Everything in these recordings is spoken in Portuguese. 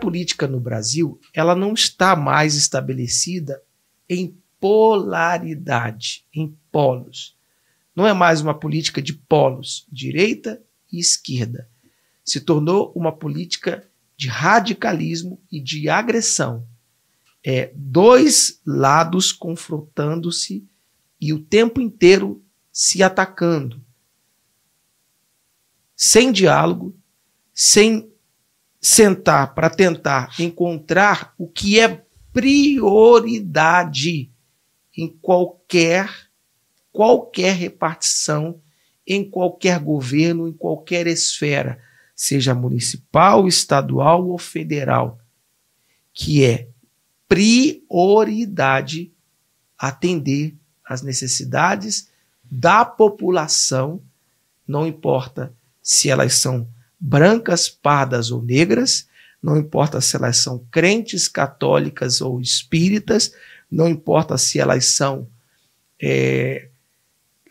política no Brasil ela não está mais estabelecida em polaridade, em polos. Não é mais uma política de polos, direita e esquerda. Se tornou uma política de radicalismo e de agressão. É dois lados confrontando-se e o tempo inteiro se atacando. Sem diálogo, sem sentar para tentar encontrar o que é prioridade em qualquer qualquer repartição, em qualquer governo, em qualquer esfera, seja municipal, estadual ou federal, que é prioridade atender às necessidades da população, não importa se elas são brancas, pardas ou negras, não importa se elas são crentes, católicas ou espíritas, não importa se elas são é,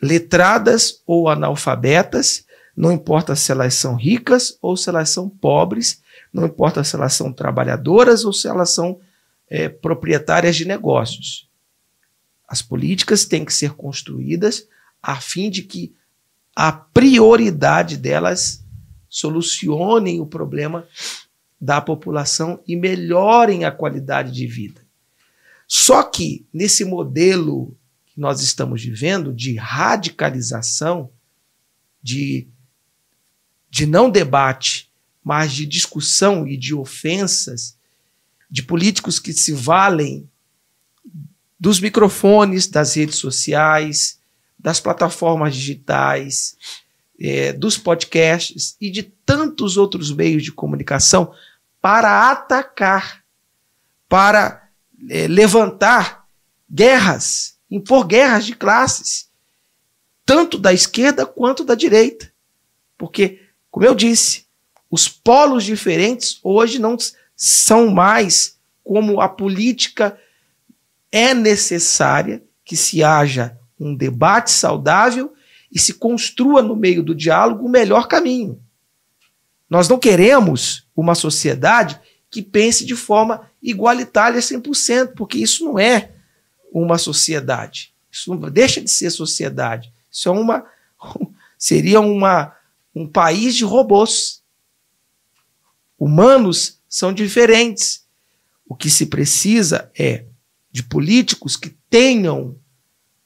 letradas ou analfabetas, não importa se elas são ricas ou se elas são pobres, não importa se elas são trabalhadoras ou se elas são é, proprietárias de negócios. As políticas têm que ser construídas a fim de que a prioridade delas solucionem o problema da população e melhorem a qualidade de vida. Só que nesse modelo que nós estamos vivendo de radicalização, de, de não debate, mas de discussão e de ofensas, de políticos que se valem dos microfones, das redes sociais, das plataformas digitais, é, dos podcasts e de tantos outros meios de comunicação para atacar, para é, levantar guerras, impor guerras de classes, tanto da esquerda quanto da direita. Porque, como eu disse, os polos diferentes hoje não são mais como a política é necessária que se haja um debate saudável e se construa no meio do diálogo o melhor caminho. Nós não queremos uma sociedade que pense de forma igualitária 100%, porque isso não é uma sociedade. Isso não deixa de ser sociedade. Isso é uma seria uma um país de robôs. Humanos são diferentes. O que se precisa é de políticos que tenham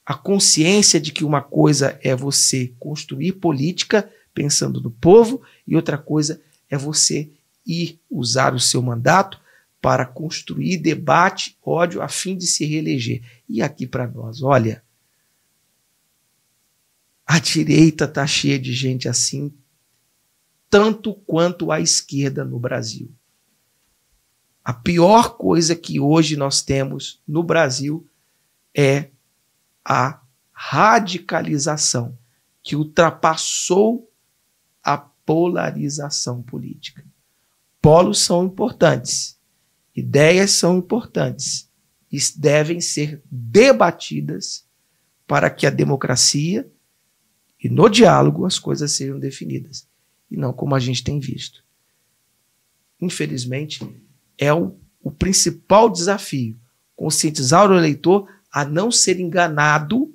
a consciência de que uma coisa é você construir política pensando no povo e outra coisa é você ir usar o seu mandato para construir debate, ódio, a fim de se reeleger. E aqui para nós, olha, a direita está cheia de gente assim, tanto quanto a esquerda no Brasil. A pior coisa que hoje nós temos no Brasil é a radicalização que ultrapassou a polarização política. Polos são importantes, ideias são importantes e devem ser debatidas para que a democracia e no diálogo as coisas sejam definidas e não como a gente tem visto. Infelizmente, é o, o principal desafio conscientizar o eleitor a não ser enganado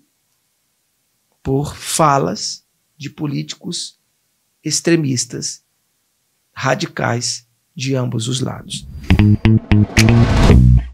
por falas de políticos extremistas radicais de ambos os lados.